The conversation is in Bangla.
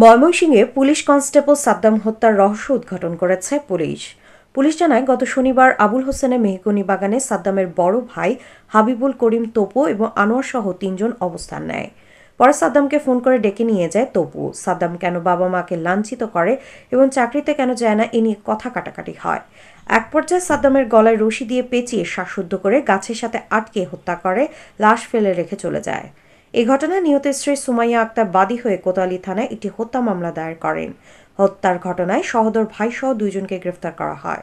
ময়মনসিংহে পুলিশ কনস্টেবল সাদ্দাম হত্যার রহস্য উদ্ঘাটন করেছে পুলিশ পুলিশ জানায় গত শনিবার আবুল হোসেনের মেহগনি বাগানে সাদ্দামের বড় ভাই হাবিবুল করিম তোপু এবং আনোয়ার সহ তিনজন অবস্থান নেয় পরে সাদ্দামকে ফোন করে ডেকে নিয়ে যায় তপু সাদ্দাম কেন বাবা মাকে লাঞ্ছিত করে এবং চাকরিতে কেন যায় না এ নিয়ে কথা কাটাকাটি হয় এক পর্যায়ে সাদ্দামের গলায় রশি দিয়ে পেঁচিয়ে শ্বাসুদ্ধ করে গাছের সাথে আটকে হত্যা করে লাশ ফেলে রেখে চলে যায় এই ঘটনায় নিহতের স্ত্রী সুমাইয়া আক্তার বাদী হয়ে কোতোয়ালি থানায় একটি হত্যা মামলা দায়ের করেন হত্যার ঘটনায় সহদর ভাইসহ দুইজনকে গ্রেফতার করা হয়